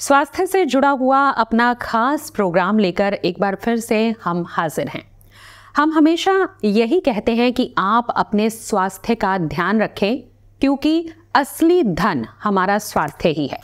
स्वास्थ्य से जुड़ा हुआ अपना खास प्रोग्राम लेकर एक बार फिर से हम हाजिर हैं हम हमेशा यही कहते हैं कि आप अपने स्वास्थ्य का ध्यान रखें क्योंकि असली धन हमारा स्वास्थ्य ही है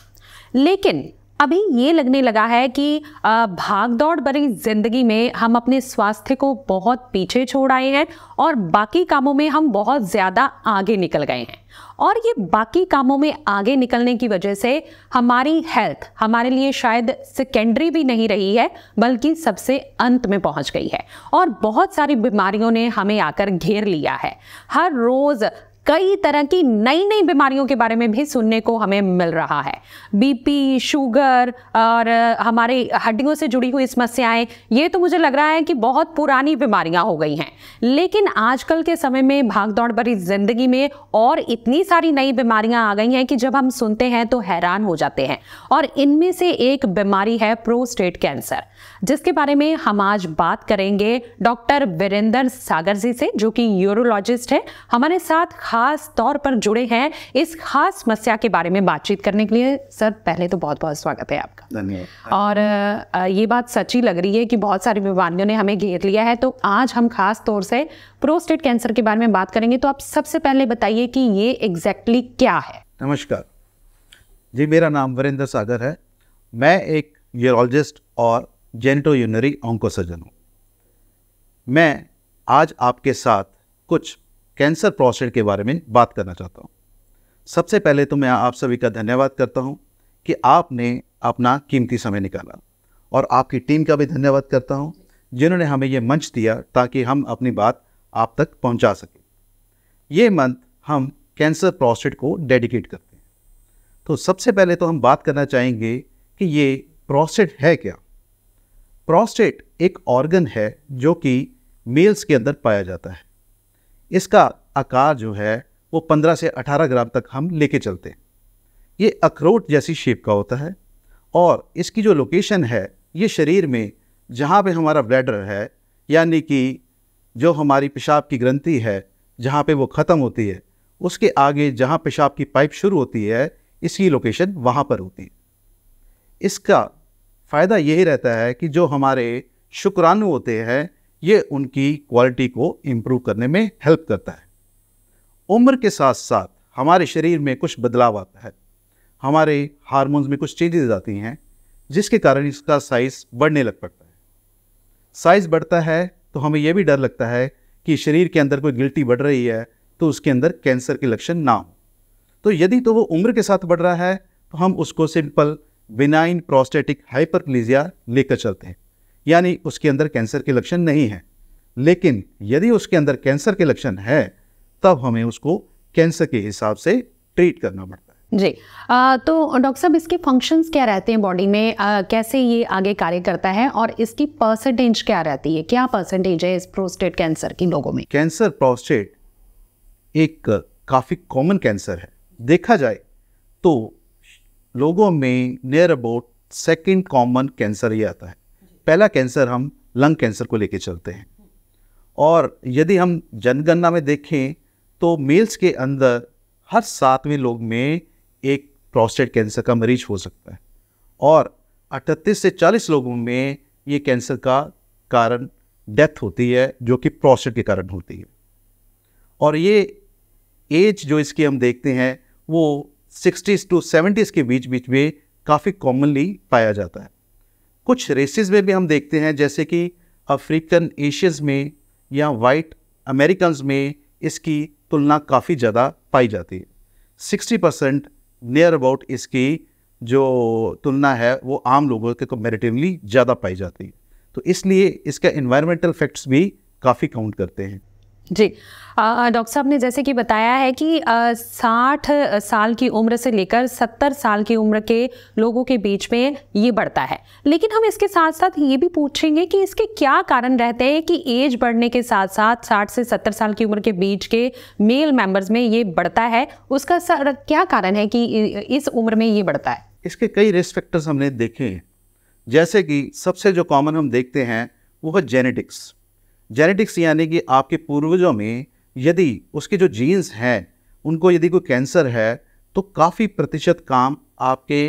लेकिन अभी ये लगने लगा है कि भागदौड़ भरी ज़िंदगी में हम अपने स्वास्थ्य को बहुत पीछे छोड़ आए हैं और बाकी कामों में हम बहुत ज़्यादा आगे निकल गए हैं और ये बाकी कामों में आगे निकलने की वजह से हमारी हेल्थ हमारे लिए शायद सेकेंडरी भी नहीं रही है बल्कि सबसे अंत में पहुंच गई है और बहुत सारी बीमारियों ने हमें आकर घेर लिया है हर रोज़ कई तरह की नई नई बीमारियों के बारे में भी सुनने को हमें मिल रहा है बीपी शुगर और हमारे हड्डियों से जुड़ी हुई समस्याएं ये तो मुझे लग रहा है कि बहुत पुरानी बीमारियां हो गई हैं लेकिन आजकल के समय में भागदौड़ भरी ज़िंदगी में और इतनी सारी नई बीमारियां आ गई हैं कि जब हम सुनते हैं तो हैरान हो जाते हैं और इनमें से एक बीमारी है प्रोस्टेट कैंसर जिसके बारे में हम आज बात करेंगे डॉक्टर वीरेंद्र सागर जी से जो कि यूरोलॉजिस्ट है हमारे साथ खास तौर पर जुड़े हैं इस खास समस्या के बारे में बातचीत करने के लिए सर पहले तो बहुत बहुत स्वागत है आपका धन्यवाद और ये बात सच्ची लग रही है कि बहुत सारे बीमारियों ने हमें घेर लिया है तो आज हम खास तौर से प्रोस्टेट कैंसर के बारे में बात करेंगे तो आप सबसे पहले बताइए कि ये एग्जैक्टली exactly क्या है नमस्कार जी मेरा नाम वरिंदर सागर है मैं एक यूरोलॉजिस्ट और जेंटो यूनरी ऑंकोसर्जन हूँ मैं आज आपके साथ कुछ कैंसर प्रोस्टेट के बारे में बात करना चाहता हूँ सबसे पहले तो मैं आप सभी का धन्यवाद करता हूँ कि आपने अपना कीमती समय निकाला और आपकी टीम का भी धन्यवाद करता हूँ जिन्होंने हमें ये मंच दिया ताकि हम अपनी बात आप तक पहुँचा सकें ये मंथ हम कैंसर प्रोस्टेट को डेडिकेट करते हैं तो सबसे पहले तो हम बात करना चाहेंगे कि ये प्रोस्टेट है क्या प्रोस्टेट एक ऑर्गन है जो कि मेल्स के अंदर पाया जाता है इसका आकार जो है वो 15 से 18 ग्राम तक हम लेके चलते हैं ये अखरोट जैसी शेप का होता है और इसकी जो लोकेशन है ये शरीर में जहाँ पे हमारा ब्लैडर है यानी कि जो हमारी पेशाब की ग्रंथि है जहाँ पे वो ख़त्म होती है उसके आगे जहाँ पेशाब की पाइप शुरू होती है इसकी लोकेशन वहाँ पर होती है इसका फ़ायदा यही रहता है कि जो हमारे शुक्राणु होते हैं ये उनकी क्वालिटी को इम्प्रूव करने में हेल्प करता है उम्र के साथ साथ हमारे शरीर में कुछ बदलाव आता है हमारे हारमोन्स में कुछ चेंजेस आती हैं जिसके कारण इसका साइज़ बढ़ने लग पड़ता है साइज़ बढ़ता है तो हमें यह भी डर लगता है कि शरीर के अंदर कोई गिल्टी बढ़ रही है तो उसके अंदर कैंसर के लक्षण ना हो तो यदि तो वो उम्र के साथ बढ़ रहा है तो हम उसको सिंपल बिनाइन प्रोस्टेटिक हाइपरप्लीजिया लेकर चलते हैं यानी उसके अंदर कैंसर के लक्षण नहीं है लेकिन यदि उसके अंदर कैंसर के लक्षण है तब हमें उसको कैंसर के हिसाब से ट्रीट करना पड़ता है जी आ, तो डॉक्टर साहब इसके फंक्शंस क्या रहते हैं बॉडी में आ, कैसे ये आगे कार्य करता है और इसकी परसेंटेज क्या रहती है क्या परसेंटेज है इस प्रोस्टेट कैंसर की लोगों में कैंसर प्रोस्टेट एक काफ़ी कॉमन कैंसर है देखा जाए तो लोगों में near about second common cancer ही आता है पहला कैंसर हम लंग कैंसर को लेके चलते हैं और यदि हम जनगणना में देखें तो मेल्स के अंदर हर सातवें लोग में एक प्रोस्टेट कैंसर का मरीज हो सकता है और 38 से 40 लोगों में ये कैंसर का कारण डेथ होती है जो कि प्रोस्टेट के कारण होती है और ये एज जो इसकी हम देखते हैं वो सिक्सटीज़ टू सेवेंटीज़ के बीच बीच में काफ़ी कॉमनली पाया जाता है कुछ रेसेस में भी हम देखते हैं जैसे कि अफ्रीकन एशियज में या वाइट अमेरिकन में इसकी तुलना काफ़ी ज़्यादा पाई जाती है सिक्सटी परसेंट नियर अबाउट इसकी जो तुलना है वो आम लोगों के कंपेरेटिवली ज़्यादा पाई जाती है तो इसलिए इसका इन्वायरमेंटल फैक्ट्स भी काफ़ी काउंट करते हैं जी डॉक्टर साहब ने जैसे कि बताया है कि साठ साल की उम्र से लेकर सत्तर साल की उम्र के लोगों के बीच में ये बढ़ता है लेकिन हम इसके साथ साथ ये भी पूछेंगे कि इसके क्या कारण रहते हैं कि एज बढ़ने के साथ साथ साठ से सत्तर साल की उम्र के बीच के मेल मेंबर्स में ये बढ़ता है उसका सर क्या कारण है कि इस उम्र में ये बढ़ता है इसके कई रिस्पेक्टर्स हमने देखे हैं जैसे कि सबसे जो कॉमन हम देखते हैं वो है जेनेटिक्स जेनेटिक्स यानी कि आपके पूर्वजों में यदि उसके जो जीन्स हैं उनको यदि कोई कैंसर है तो काफ़ी प्रतिशत काम आपके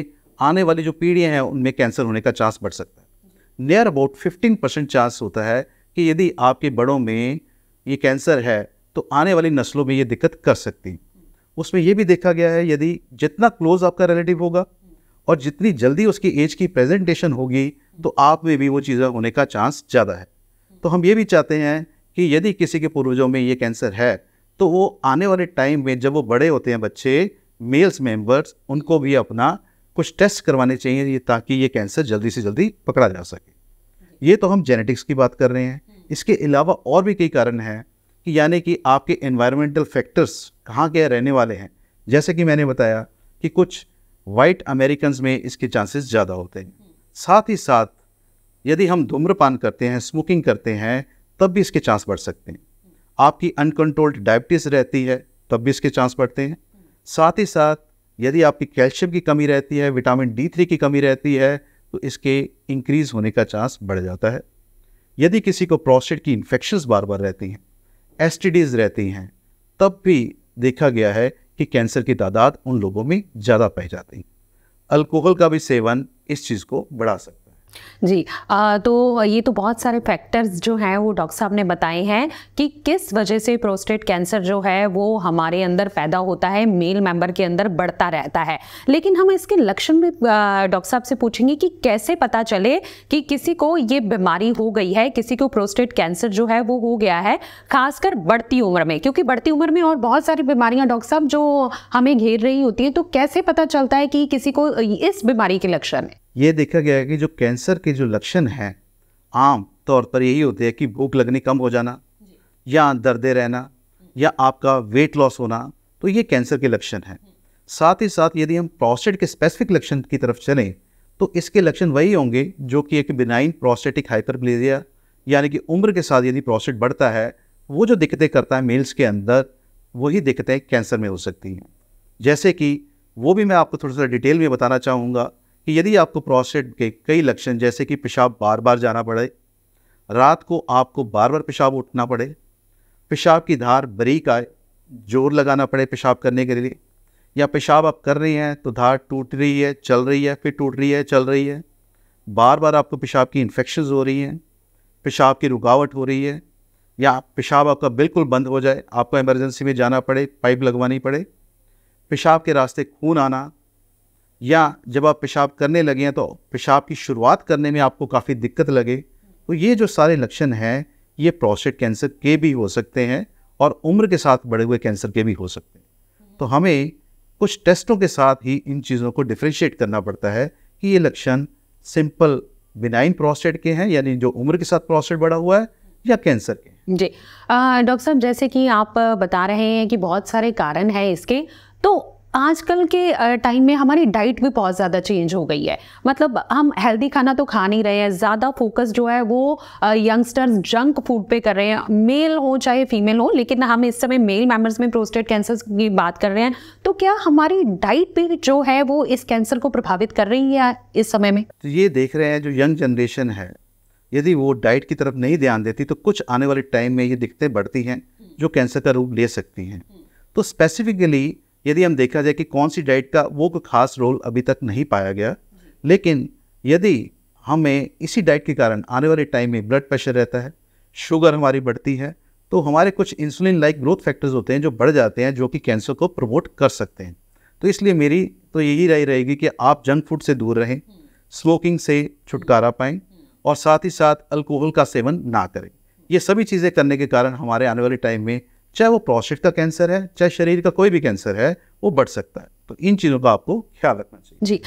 आने वाली जो पीढ़ियाँ हैं उनमें कैंसर होने का चांस बढ़ सकता है near about fifteen percent chance होता है कि यदि आपके बड़ों में ये कैंसर है तो आने वाली नस्लों में ये दिक्कत कर सकती उसमें यह भी देखा गया है यदि जितना क्लोज आपका रिलेटिव होगा और जितनी जल्दी उसकी एज की प्रेजेंटेशन होगी तो आप में भी वो चीज़ें होने का चांस ज़्यादा है तो हम ये भी चाहते हैं कि यदि किसी के पूर्वजों में ये कैंसर है तो वो आने वाले टाइम में जब वो बड़े होते हैं बच्चे मेल्स मेंबर्स उनको भी अपना कुछ टेस्ट करवाने चाहिए ताकि ये कैंसर जल्दी से जल्दी पकड़ा जा सके ये तो हम जेनेटिक्स की बात कर रहे हैं इसके अलावा और भी कई कारण हैं कि यानी कि आपके एनवायरमेंटल फैक्टर्स कहाँ के रहने वाले हैं जैसे कि मैंने बताया कि कुछ वाइट अमेरिकन में इसके चांसेस ज़्यादा होते हैं साथ ही साथ यदि हम धूम्रपान करते हैं स्मोकिंग करते हैं तब भी इसके चांस बढ़ सकते हैं आपकी अनकंट्रोल्ड डायबिटीज़ रहती है तब भी इसके चांस बढ़ते हैं साथ ही साथ यदि आपकी कैल्शियम की कमी रहती है विटामिन डी थ्री की कमी रहती है तो इसके इंक्रीज़ होने का चांस बढ़ जाता है यदि किसी को प्रोस्टेट की इन्फेक्शन बार बार रहती हैं एस रहती हैं तब भी देखा गया है कि कैंसर की तादाद उन लोगों में ज़्यादा पाई जाती है अल्कोहल का भी सेवन इस चीज़ को बढ़ा सकता है जी आ, तो ये तो बहुत सारे फैक्टर्स जो हैं वो डॉक्टर साहब ने बताए हैं कि किस वजह से प्रोस्टेट कैंसर जो है वो हमारे अंदर पैदा होता है मेल मेंबर के अंदर बढ़ता रहता है लेकिन हम इसके लक्षण भी डॉक्टर साहब से पूछेंगे कि कैसे पता चले कि किसी को ये बीमारी हो गई है किसी को प्रोस्टेट कैंसर जो है वो हो गया है खासकर बढ़ती उम्र में क्योंकि बढ़ती उम्र में और बहुत सारी बीमारियाँ डॉक्टर साहब जो हमें घेर रही होती हैं तो कैसे पता चलता है कि किसी को इस बीमारी के लक्षण है ये देखा गया है कि जो कैंसर के जो लक्षण हैं आम तौर पर यही होते हैं कि भूख लगनी कम हो जाना या दर्दे रहना या आपका वेट लॉस होना तो ये कैंसर के लक्षण हैं साथ ही साथ यदि हम प्रोस्टेट के स्पेसिफिक लक्षण की तरफ चलें तो इसके लक्षण वही होंगे जो कि एक बिनाइन प्रोस्टेटिक हाइपरप्लेजिया यानी कि उम्र के साथ यदि प्रोस्टेट बढ़ता है वो जो दिक्कतें करता है मेल्स के अंदर वही दिक्कतें कैंसर में हो सकती हैं जैसे कि वो भी मैं आपको थोड़ा सा डिटेल में बताना चाहूँगा कि यदि आपको प्रोस्टेट के कई लक्षण जैसे कि पेशाब बार बार जाना पड़े रात को आपको बार बार पेशाब उठना पड़े पेशाब की धार बरीक आए जोर लगाना पड़े पेशाब करने के लिए या पेशाब आप कर रही हैं तो धार टूट रही है चल रही है फिर टूट रही है चल रही है बार बार आपको पेशाब की इन्फेक्शन हो रही हैं पेशाब की रुकावट हो रही है या पेशाब आपका बिल्कुल बंद हो जाए आपको इमरजेंसी में जाना पड़े पाइप लगवानी पड़े पेशाब के रास्ते खून आना या जब आप पेशाब करने लगे हैं तो पेशाब की शुरुआत करने में आपको काफ़ी दिक्कत लगे तो ये जो सारे लक्षण हैं ये प्रोस्टेट कैंसर के भी हो सकते हैं और उम्र के साथ बढ़े हुए कैंसर के भी हो सकते हैं तो हमें कुछ टेस्टों के साथ ही इन चीज़ों को डिफ्रेंशिएट करना पड़ता है कि ये लक्षण सिंपल बिनाइन प्रोस्टेट के हैं यानी जो उम्र के साथ प्रोस्टेट बढ़ा हुआ है या कैंसर के जी डॉक्टर साहब जैसे कि आप बता रहे हैं कि बहुत सारे कारण हैं इसके तो आजकल के टाइम में हमारी डाइट भी बहुत ज़्यादा चेंज हो गई है मतलब हम हेल्दी खाना तो खा नहीं रहे हैं ज़्यादा फोकस जो है वो यंगस्टर्स जंक फूड पे कर रहे हैं मेल हो चाहे फीमेल हो लेकिन हम इस समय मेल मेम्बर्स में प्रोस्टेट कैंसर की बात कर रहे हैं तो क्या हमारी डाइट भी जो है वो इस कैंसर को प्रभावित कर रही है इस समय में तो ये देख रहे हैं जो यंग जनरेशन है यदि वो डाइट की तरफ नहीं ध्यान देती तो कुछ आने वाले टाइम में ये दिक्कतें बढ़ती हैं जो कैंसर का रूप ले सकती हैं तो स्पेसिफिकली यदि हम देखा जाए कि कौन सी डाइट का वो कोई खास रोल अभी तक नहीं पाया गया लेकिन यदि हमें इसी डाइट के कारण आने वाले टाइम में ब्लड प्रेशर रहता है शुगर हमारी बढ़ती है तो हमारे कुछ इंसुलिन लाइक ग्रोथ फैक्टर्स होते हैं जो बढ़ जाते हैं जो कि कैंसर को प्रमोट कर सकते हैं तो इसलिए मेरी तो यही राय रहेगी कि आप जंक फूड से दूर रहें स्मोकिंग से छुटकारा पाएँ और साथ ही साथ अल्कोहल का सेवन ना करें ये सभी चीज़ें करने के कारण हमारे आने वाले टाइम में चाहे वो प्रोस्टेट का कैंसर है चाहे शरीर का कोई भी कैंसर है वो बढ़ सकता है तो इन चीज़ों का आपको ख्याल रखना चाहिए जी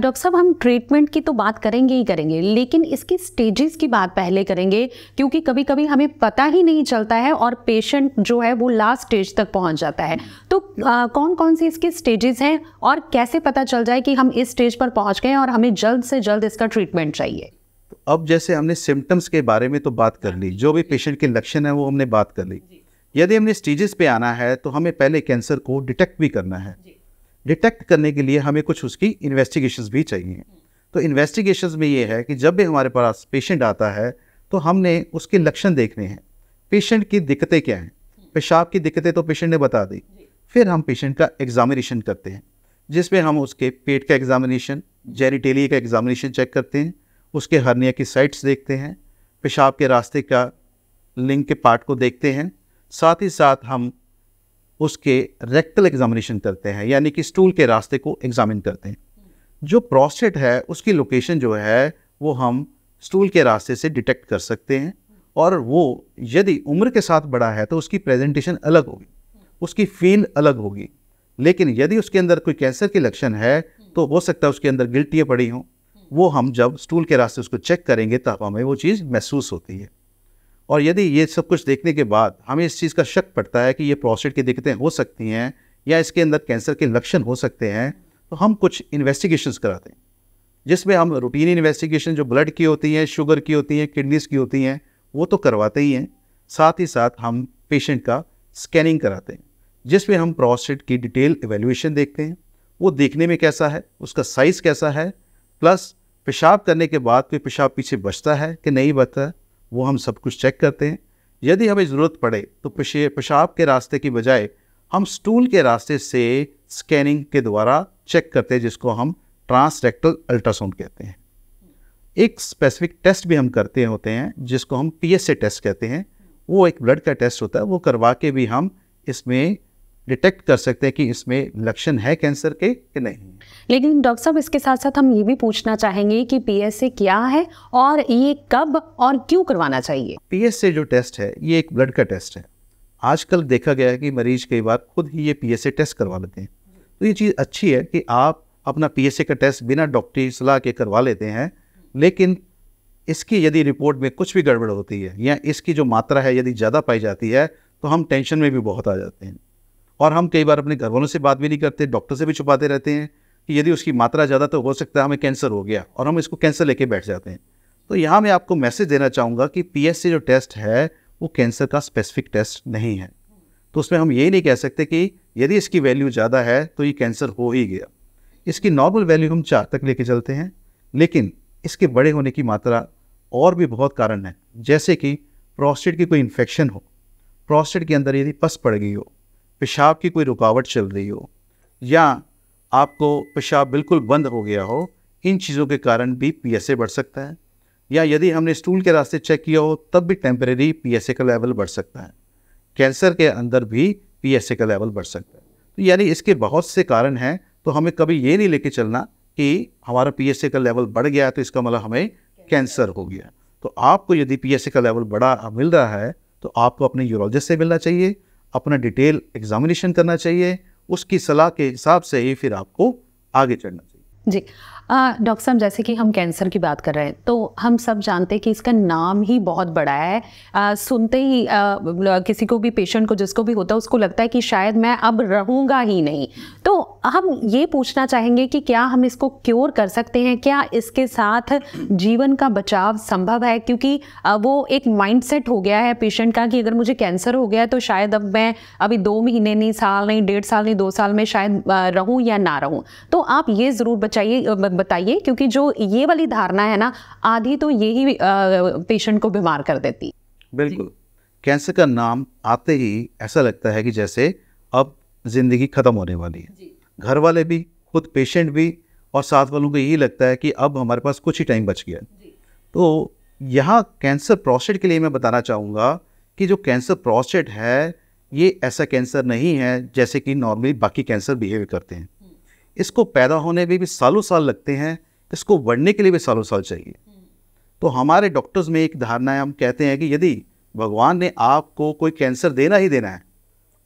डॉक्टर साहब हम ट्रीटमेंट की तो बात करेंगे ही करेंगे लेकिन इसके स्टेजेस की बात पहले करेंगे क्योंकि कभी कभी हमें पता ही नहीं चलता है और पेशेंट जो है वो लास्ट स्टेज तक पहुंच जाता है तो आ, कौन कौन सी इसके स्टेजेस हैं और कैसे पता चल जाए कि हम इस स्टेज पर पहुँच गए और हमें जल्द से जल्द इसका ट्रीटमेंट चाहिए तो अब जैसे हमने सिम्टम्स के बारे में तो बात कर ली जो भी पेशेंट के लक्षण हैं वो हमने बात कर ली यदि हमने स्टेजेस पे आना है तो हमें पहले कैंसर को डिटेक्ट भी करना है डिटेक्ट करने के लिए हमें कुछ उसकी इन्वेस्टिगेशंस भी चाहिए तो इन्वेस्टिगेशंस में ये है कि जब भी हमारे पास पेशेंट आता है तो हमने उसके लक्षण देखने हैं पेशेंट की दिक्कतें क्या हैं पेशाब की दिक्कतें तो पेशेंट ने बता दी फिर हम पेशेंट का एग्जामिनेशन करते हैं जिसमें हम उसके पेट का एग्जामिनेशन जेनिटेलिया का एग्जामिनेशन चेक करते हैं उसके हर्निया की साइट्स देखते हैं पेशाब के रास्ते का लिंग के पार्ट को देखते हैं साथ ही साथ हम उसके रेक्टल एग्जामिनेशन करते हैं यानी कि स्टूल के रास्ते को एग्जामिन करते हैं जो प्रोस्टेट है उसकी लोकेशन जो है वो हम स्टूल के रास्ते से डिटेक्ट कर सकते हैं और वो यदि उम्र के साथ बड़ा है तो उसकी प्रेजेंटेशन अलग होगी उसकी फील अलग होगी लेकिन यदि उसके अंदर कोई कैंसर के लक्षण है तो हो सकता है उसके अंदर गिल्टियाँ पड़ी हों वो हम जब स्टूल के रास्ते उसको चेक करेंगे तब हमें वो चीज़ महसूस होती है और यदि ये सब कुछ देखने के बाद हमें इस चीज़ का शक पड़ता है कि ये प्रोस्टेट की दिक्कतें हो सकती हैं या इसके अंदर कैंसर के लक्षण हो सकते हैं तो हम कुछ इन्वेस्टिगेशंस कराते हैं जिसमें हम रूटीन इन्वेस्टिगेशन जो ब्लड की होती हैं शुगर की होती हैं किडनीज़ की होती हैं वो तो करवाते ही हैं साथ ही साथ हम पेशेंट का स्कैनिंग कराते हैं जिसमें हम प्रोस्टेट की डिटेल एवेल्यूशन देखते हैं वो देखने में कैसा है उसका साइज़ कैसा है प्लस पेशाब करने के बाद कोई पेशाब पीछे बचता है कि नहीं बचता है वो हम सब कुछ चेक करते हैं यदि हमें ज़रूरत पड़े तो पेशाब के रास्ते की बजाय हम स्टूल के रास्ते से स्कैनिंग के द्वारा चेक करते हैं जिसको हम ट्रांसरेक्टल अल्ट्रासाउंड कहते हैं एक स्पेसिफिक टेस्ट भी हम करते होते हैं जिसको हम पी टेस्ट कहते हैं वो एक ब्लड का टेस्ट होता है वो करवा के भी हम इसमें डिटेक्ट कर सकते हैं कि इसमें लक्षण है कैंसर के कि नहीं लेकिन डॉक्टर साहब इसके साथ साथ हम ये भी पूछना चाहेंगे कि पीएसए क्या है और ये कब और क्यों करवाना चाहिए पीएसए जो टेस्ट है ये एक ब्लड का टेस्ट है आजकल देखा गया है कि मरीज कई बार खुद ही ये पीएसए टेस्ट करवा लेते हैं तो ये चीज़ अच्छी है कि आप अपना पीएसए का टेस्ट बिना डॉक्टरी सलाह के करवा लेते हैं लेकिन इसकी यदि रिपोर्ट में कुछ भी गड़बड़ होती है या इसकी जो मात्रा है यदि ज़्यादा पाई जाती है तो हम टेंशन में भी बहुत आ जाते हैं और हम कई बार अपने घर वालों से बात भी नहीं करते डॉक्टर से भी छुपाते रहते हैं कि यदि उसकी मात्रा ज़्यादा तो हो सकता है हमें कैंसर हो गया और हम इसको कैंसर लेके बैठ जाते हैं तो यहाँ मैं आपको मैसेज देना चाहूँगा कि पी जो टेस्ट है वो कैंसर का स्पेसिफिक टेस्ट नहीं है तो उसमें हम ये नहीं कह सकते कि यदि इसकी वैल्यू ज़्यादा है तो ये कैंसर हो ही गया इसकी नॉर्मल वैल्यू हम चार तक लेके चलते हैं लेकिन इसके बड़े होने की मात्रा और भी बहुत कारण है जैसे कि प्रोस्टेट की कोई इन्फेक्शन हो प्रोस्टेट के अंदर यदि पस पड़ गई हो पेशाब की कोई रुकावट चल रही हो या आपको पेशाब बिल्कुल बंद हो गया हो इन चीज़ों के कारण भी पी बढ़ सकता है या यदि हमने स्टूल के रास्ते चेक किया हो तब भी टेम्परेरी पी का लेवल बढ़ सकता है कैंसर के अंदर भी पी का लेवल बढ़ सकता है तो यानी इसके बहुत से कारण हैं तो हमें कभी ये नहीं लेके चलना कि हमारा पी का लेवल बढ़ गया तो इसका मतलब हमें कैंसर हो गया तो आपको यदि पी का लेवल बड़ा मिल रहा है तो आपको अपने यूरोलॉजिस्ट से मिलना चाहिए अपना डिटेल एग्जामिनेशन करना चाहिए उसकी सलाह के हिसाब से ही फिर आपको आगे चढ़ना चाहिए जी डॉक्टर साहब जैसे कि हम कैंसर की बात कर रहे हैं तो हम सब जानते हैं कि इसका नाम ही बहुत बड़ा है आ, सुनते ही आ, किसी को भी पेशेंट को जिसको भी होता है उसको लगता है कि शायद मैं अब रहूँगा ही नहीं तो हम ये पूछना चाहेंगे कि क्या हम इसको क्योर कर सकते हैं क्या इसके साथ जीवन का बचाव संभव है क्योंकि वो एक माइंडसेट हो गया है पेशेंट का कि अगर मुझे कैंसर हो गया है तो शायद अब मैं अभी दो महीने नहीं साल नहीं डेढ़ साल नहीं दो साल में शायद रहूँ या ना रहूँ तो आप ये ज़रूर बचाइए बताइए क्योंकि जो ये वाली धारणा है ना आधी तो यही पेशेंट को बीमार कर देती बिल्कुल कैंसर का नाम आते ही ऐसा लगता है कि जैसे अब ज़िंदगी ख़त्म होने वाली है घर वाले भी खुद पेशेंट भी और साथ वालों को यही लगता है कि अब हमारे पास कुछ ही टाइम बच गया तो यहाँ कैंसर प्रोस्टेट के लिए मैं बताना चाहूँगा कि जो कैंसर प्रोस्टेट है ये ऐसा कैंसर नहीं है जैसे कि नॉर्मली बाकी कैंसर बिहेव करते हैं इसको पैदा होने में भी सालों साल लगते हैं इसको बढ़ने के लिए भी सालों साल चाहिए हम्म। तो हमारे डॉक्टर्स में एक धारणा है हम कहते हैं कि यदि भगवान ने आपको कोई कैंसर देना ही देना है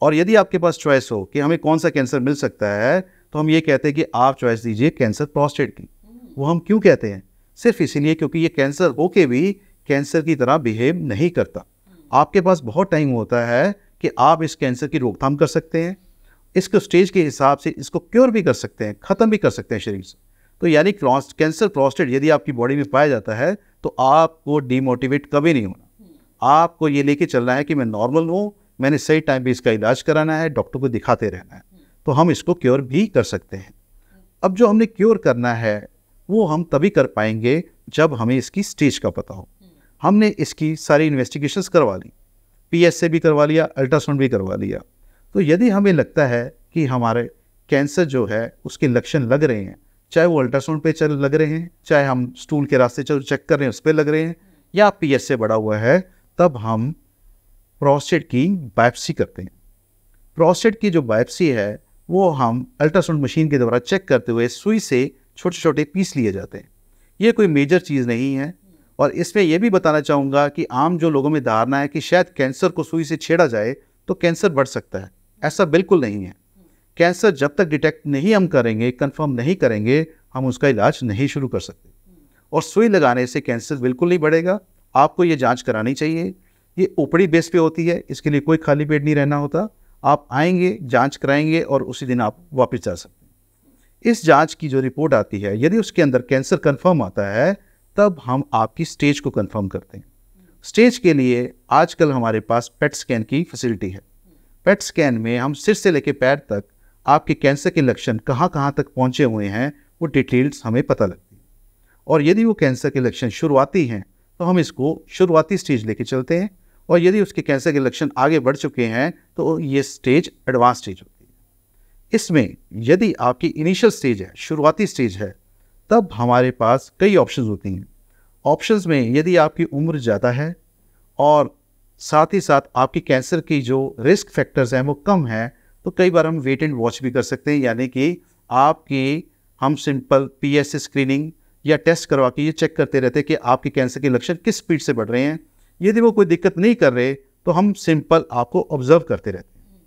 और यदि आपके पास चॉइस हो कि हमें कौन सा कैंसर मिल सकता है तो हम ये कहते हैं कि आप चॉइस दीजिए कैंसर प्रोस्टेट की हम्म। वो हम क्यों कहते हैं सिर्फ इसीलिए क्योंकि ये कैंसर होके भी कैंसर की तरह बिहेव नहीं करता हम्म। आपके पास बहुत टाइम होता है कि आप इस कैंसर की रोकथाम कर सकते हैं इसको स्टेज के हिसाब से इसको क्योर भी कर सकते हैं ख़त्म भी कर सकते हैं शरीर से तो यानी कैंसर प्रोस्टेट यदि आपकी बॉडी में पाया जाता है तो आपको डीमोटिवेट कभी नहीं होना आपको ये लेके चलना है कि मैं नॉर्मल हूँ मैंने सही टाइम पे इसका इलाज कराना है डॉक्टर को दिखाते रहना है तो हम इसको क्योर भी कर सकते हैं अब जो हमने क्योर करना है वो हम तभी कर पाएंगे जब हमें इसकी स्टेज का पता हो हमने इसकी सारी इन्वेस्टिगेशंस करवा ली पी भी करवा लिया अल्ट्रासाउंड भी करवा लिया तो यदि हमें लगता है कि हमारे कैंसर जो है उसके लक्षण लग रहे हैं चाहे वो अल्ट्रासाउंड पे चल लग रहे हैं चाहे हम स्टूल के रास्ते चल चेक कर रहे हैं उस पर लग रहे हैं या पी से बढ़ा हुआ है तब हम प्रोस्टेट की बायोप्सी करते हैं प्रोस्टेट की जो बायोप्सी है वो हम अल्ट्रासाउंड मशीन के द्वारा चेक करते हुए सुई से छोटे छोटे पीस लिए जाते हैं ये कोई मेजर चीज़ नहीं है और इसमें यह भी बताना चाहूँगा कि आम जो लोगों में धारणा है कि शायद कैंसर को सुई से छेड़ा जाए तो कैंसर बढ़ सकता है ऐसा बिल्कुल नहीं है कैंसर जब तक डिटेक्ट नहीं हम करेंगे कंफर्म नहीं करेंगे हम उसका इलाज नहीं शुरू कर सकते और सुई लगाने से कैंसर बिल्कुल नहीं बढ़ेगा आपको ये जांच करानी चाहिए ये ऊपरी बेस पे होती है इसके लिए कोई खाली पेट नहीं रहना होता आप आएंगे जांच कराएंगे और उसी दिन आप वापस जा सकते हैं इस जांच की जो रिपोर्ट आती है यदि उसके अंदर कैंसर कंफर्म आता है तब हम आपकी स्टेज को कंफर्म करते हैं स्टेज के लिए आजकल हमारे पास पेट स्कैन की फैसिलिटी है पेट स्कैन e में हम सिर से लेकर पैर तक आपके कैंसर के लक्षण कहाँ कहाँ तक पहुँचे हुए हैं वो डिटेल्स हमें पता लगती है और यदि वो कैंसर के लक्षण शुरुआती हैं तो हम इसको शुरुआती स्टेज लेके चलते हैं और यदि उसके कैंसर के लक्षण आगे बढ़ चुके हैं तो ये स्टेज एडवांस स्टेज होती है इसमें यदि आपकी इनिशियल स्टेज है शुरुआती स्टेज है तब हमारे पास कई ऑप्शंस होती हैं ऑप्शंस में यदि आपकी उम्र ज़्यादा है और साथ ही साथ आपकी कैंसर की जो रिस्क फैक्टर्स हैं वो कम हैं तो कई बार हम वेट एंड वॉच भी कर सकते हैं यानी कि आपकी हम सिंपल पी स्क्रीनिंग या टेस्ट करवा के ये चेक करते रहते हैं कि आपके कैंसर के लक्षण किस स्पीड से बढ़ रहे हैं यदि वो कोई दिक्कत नहीं कर रहे तो हम सिंपल आपको ऑब्जर्व करते रहते हैं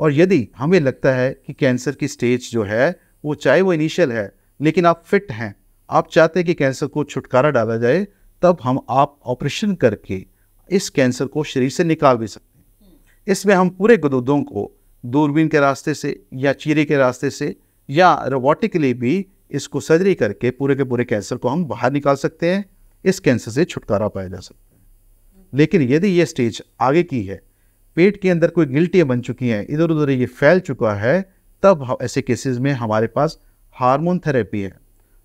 और यदि हमें लगता है कि कैंसर की स्टेज जो है वो चाहे वो इनिशियल है लेकिन आप फिट हैं आप चाहते हैं कि कैंसर को छुटकारा डाला जाए तब हम आप ऑपरेशन करके इस कैंसर को शरीर से निकाल भी सकते हैं इसमें हम पूरे गदूदों को दूरबीन के रास्ते से या चीरे के रास्ते से या रोबोटिकली भी इसको सर्जरी करके पूरे के पूरे कैंसर को हम बाहर निकाल सकते हैं इस कैंसर से छुटकारा पाया जा सकता है लेकिन यदि ये स्टेज आगे की है पेट के अंदर कोई गिल्टियाँ बन चुकी हैं इधर उधर ये फैल चुका है तब ऐसे केसेस में हमारे पास हार्मोन थेरेपी है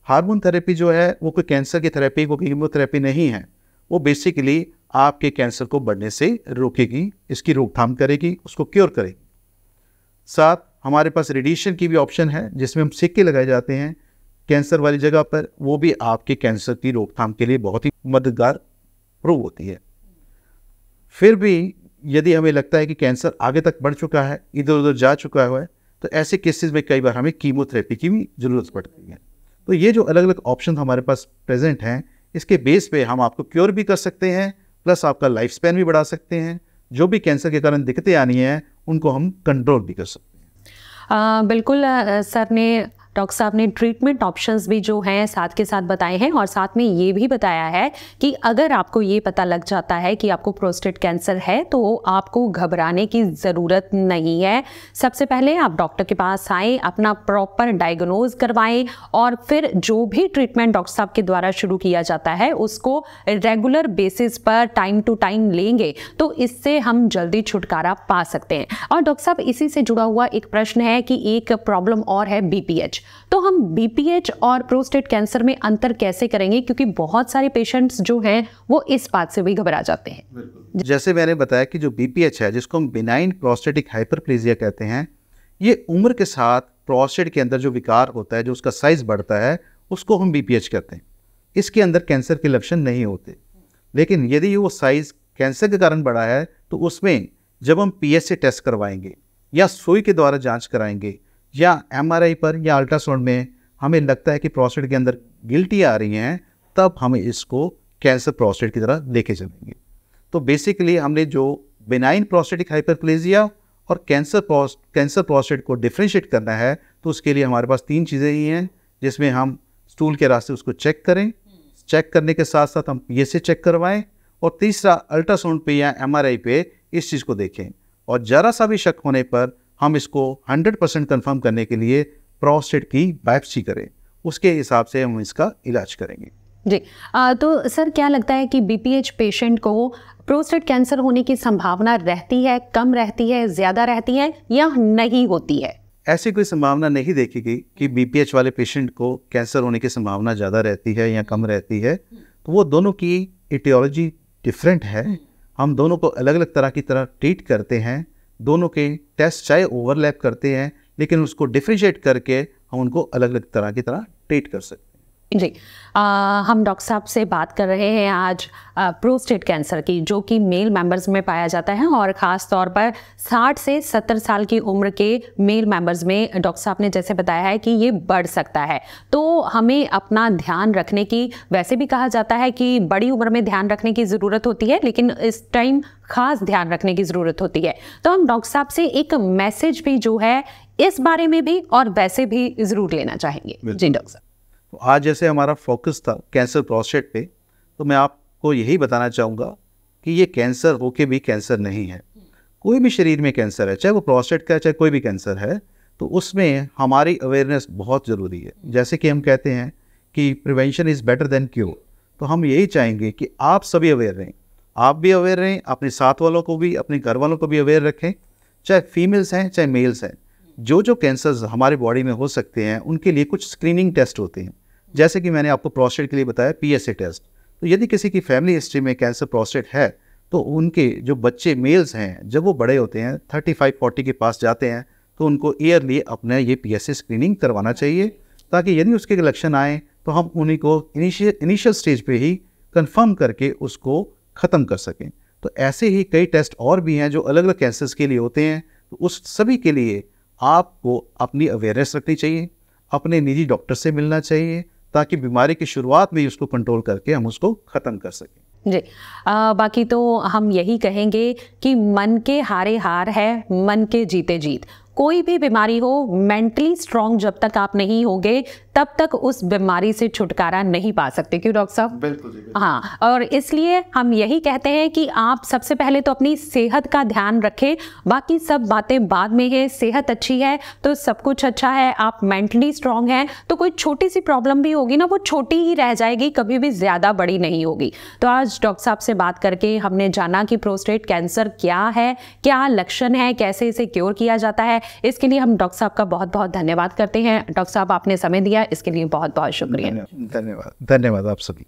हार्मोन थेरेपी जो है वो कोई कैंसर की थेरेपी कोई कीमोथेरेपी नहीं है वो बेसिकली आपके कैंसर को बढ़ने से रोकेगी इसकी रोकथाम करेगी उसको क्योर करेगी साथ हमारे पास रेडिएशन की भी ऑप्शन है जिसमें हम सिक्के लगाए जाते हैं कैंसर वाली जगह पर वो भी आपके कैंसर की रोकथाम के लिए बहुत ही मददगार प्रूव होती है फिर भी यदि हमें लगता है कि कैंसर आगे तक बढ़ चुका है इधर उधर जा चुका हुआ है तो ऐसे केसेस में कई बार हमें कीमोथेरेपी की भी ज़रूरत पड़ती है तो ये जो अलग अलग ऑप्शन हमारे पास प्रेजेंट हैं इसके बेस पे हम आपको क्योर भी कर सकते हैं प्लस आपका लाइफ स्पैन भी बढ़ा सकते हैं जो भी कैंसर के कारण दिक्कतें आनी हैं उनको हम कंट्रोल भी कर सकते हैं आ, बिल्कुल आ, सर ने डॉक्टर साहब ने ट्रीटमेंट ऑप्शंस भी जो हैं साथ के साथ बताए हैं और साथ में ये भी बताया है कि अगर आपको ये पता लग जाता है कि आपको प्रोस्टेट कैंसर है तो आपको घबराने की ज़रूरत नहीं है सबसे पहले आप डॉक्टर के पास आए अपना प्रॉपर डायग्नोज करवाएं और फिर जो भी ट्रीटमेंट डॉक्टर साहब के द्वारा शुरू किया जाता है उसको रेगुलर बेसिस पर टाइम टू टाइम लेंगे तो इससे हम जल्दी छुटकारा पा सकते हैं और डॉक्टर साहब इसी से जुड़ा हुआ एक प्रश्न है कि एक प्रॉब्लम और है बीपीएच तो हम बी और प्रोस्टेट कैंसर में अंतर कैसे करेंगे क्योंकि बहुत सारे पेशेंट्स जो हैं वो इस बात से भी घबरा जाते हैं जैसे मैंने बताया कि जो बी है जिसको हम बिनाइन प्रोस्टेटिक हाइपरप्लेजिया कहते हैं ये उम्र के साथ प्रोस्टेट के अंदर जो विकार होता है जो उसका साइज बढ़ता है उसको हम बी कहते हैं इसके अंदर कैंसर के लक्षण नहीं होते लेकिन यदि वो साइज कैंसर के कारण बढ़ा है तो उसमें जब हम पी टेस्ट करवाएंगे या सोई के द्वारा जांच कराएंगे या एमआरआई पर या अल्ट्रासाउंड में हमें लगता है कि प्रोस्टेट के अंदर गिल्टी आ रही हैं तब हम इसको कैंसर प्रोस्टेट की तरह देखे चलेंगे तो बेसिकली हमने जो बेनाइन प्रोस्टेटिक हाइपरप्लेजिया और कैंसर प्रोस्ट कैंसर प्रोस्टेट को डिफ्रेंशिएट करना है तो उसके लिए हमारे पास तीन चीज़ें ही हैं जिसमें हम स्टूल के रास्ते उसको चेक करें चेक करने के साथ साथ हम पी से चेक करवाएं और तीसरा अल्ट्रासाउंड पे या एमआरआई पे इस चीज़ को देखें और ज़रा सा भी शक होने पर हम इसको 100 परसेंट कन्फर्म करने के लिए प्रोस्टेट की बायोप्सी करें उसके हिसाब से हम इसका इलाज करेंगे जी आ, तो सर क्या लगता है कि बी पेशेंट को प्रोस्टेट कैंसर होने की संभावना रहती है कम रहती है ज़्यादा रहती है या नहीं होती है ऐसी कोई संभावना नहीं देखी गई कि बी वाले पेशेंट को कैंसर होने की संभावना ज़्यादा रहती है या कम रहती है तो वो दोनों की इटियोलॉजी डिफरेंट है हम्म। हम दोनों को अलग अलग तरह की तरह ट्रीट करते हैं दोनों के टेस्ट चाहे ओवरलैप करते हैं लेकिन उसको डिफ्रेंशिएट करके हम उनको अलग अलग तरह की तरह ट्रीट कर सकते हैं जी आ, हम डॉक्टर साहब से बात कर रहे हैं आज प्रोस्टेट कैंसर की जो कि मेल मेंबर्स में पाया जाता है और ख़ास तौर पर 60 से 70 साल की उम्र के मेल मेंबर्स में डॉक्टर साहब ने जैसे बताया है कि ये बढ़ सकता है तो हमें अपना ध्यान रखने की वैसे भी कहा जाता है कि बड़ी उम्र में ध्यान रखने की ज़रूरत होती है लेकिन इस टाइम खास ध्यान रखने की ज़रूरत होती है तो हम डॉक्टर साहब से एक मैसेज भी जो है इस बारे में भी और वैसे भी ज़रूर लेना चाहेंगे जी डॉक्टर साहब तो आज जैसे हमारा फोकस था कैंसर प्रोस्टेट पे तो मैं आपको यही बताना चाहूँगा कि ये कैंसर हो के भी कैंसर नहीं है कोई भी शरीर में कैंसर है चाहे वो प्रोस्टेट का चाहे कोई भी कैंसर है तो उसमें हमारी अवेयरनेस बहुत ज़रूरी है जैसे कि हम कहते हैं कि prevention is better than cure तो हम यही चाहेंगे कि आप सभी अवेयर रहें आप भी अवेयर रहें अपने साथ वालों को भी अपने घर वालों को भी अवेयर रखें चाहे फीमेल्स हैं चाहे मेल्स हैं जो जो कैंसर्स हमारे बॉडी में हो सकते हैं उनके लिए कुछ स्क्रीनिंग टेस्ट होते हैं जैसे कि मैंने आपको प्रोस्टेट के लिए बताया पी टेस्ट तो यदि किसी की फैमिली हिस्ट्री में कैंसर प्रोस्टेट है तो उनके जो बच्चे मेल्स हैं जब वो बड़े होते हैं थर्टी फाइव फोर्टी के पास जाते हैं तो उनको ईयरली अपने ये पी स्क्रीनिंग करवाना चाहिए ताकि यदि उसके लक्षण आए तो हम उन्हीं को इनिशियल स्टेज पे ही कंफर्म करके उसको ख़त्म कर सकें तो ऐसे ही कई टेस्ट और भी हैं जो अलग अलग कैंसर्स के लिए होते हैं तो उस सभी के लिए आपको अपनी अवेयरनेस रखनी चाहिए अपने निजी डॉक्टर से मिलना चाहिए ताकि बीमारी की शुरुआत में ही उसको कंट्रोल करके हम उसको ख़त्म कर सकें जी आ, बाकी तो हम यही कहेंगे कि मन के हारे हार है मन के जीते जीत कोई भी बीमारी हो मेंटली स्ट्रांग जब तक आप नहीं होंगे तब तक उस बीमारी से छुटकारा नहीं पा सकते क्यों डॉक्टर साहब बिल्कुल हाँ और इसलिए हम यही कहते हैं कि आप सबसे पहले तो अपनी सेहत का ध्यान रखें बाकी सब बातें बाद में है सेहत अच्छी है तो सब कुछ अच्छा है आप मेंटली स्ट्रांग हैं तो कोई छोटी सी प्रॉब्लम भी होगी ना वो छोटी ही रह जाएगी कभी भी ज़्यादा बड़ी नहीं होगी तो आज डॉक्टर साहब से बात करके हमने जाना कि प्रोस्टेट कैंसर क्या है क्या लक्षण है कैसे इसे क्योर किया जाता है इसके लिए हम डॉक्टर साहब का बहुत बहुत धन्यवाद करते हैं डॉक्टर साहब आपने समय दिया इसके लिए बहुत बहुत शुक्रिया धन्यवाद धन्यवाद आप सभी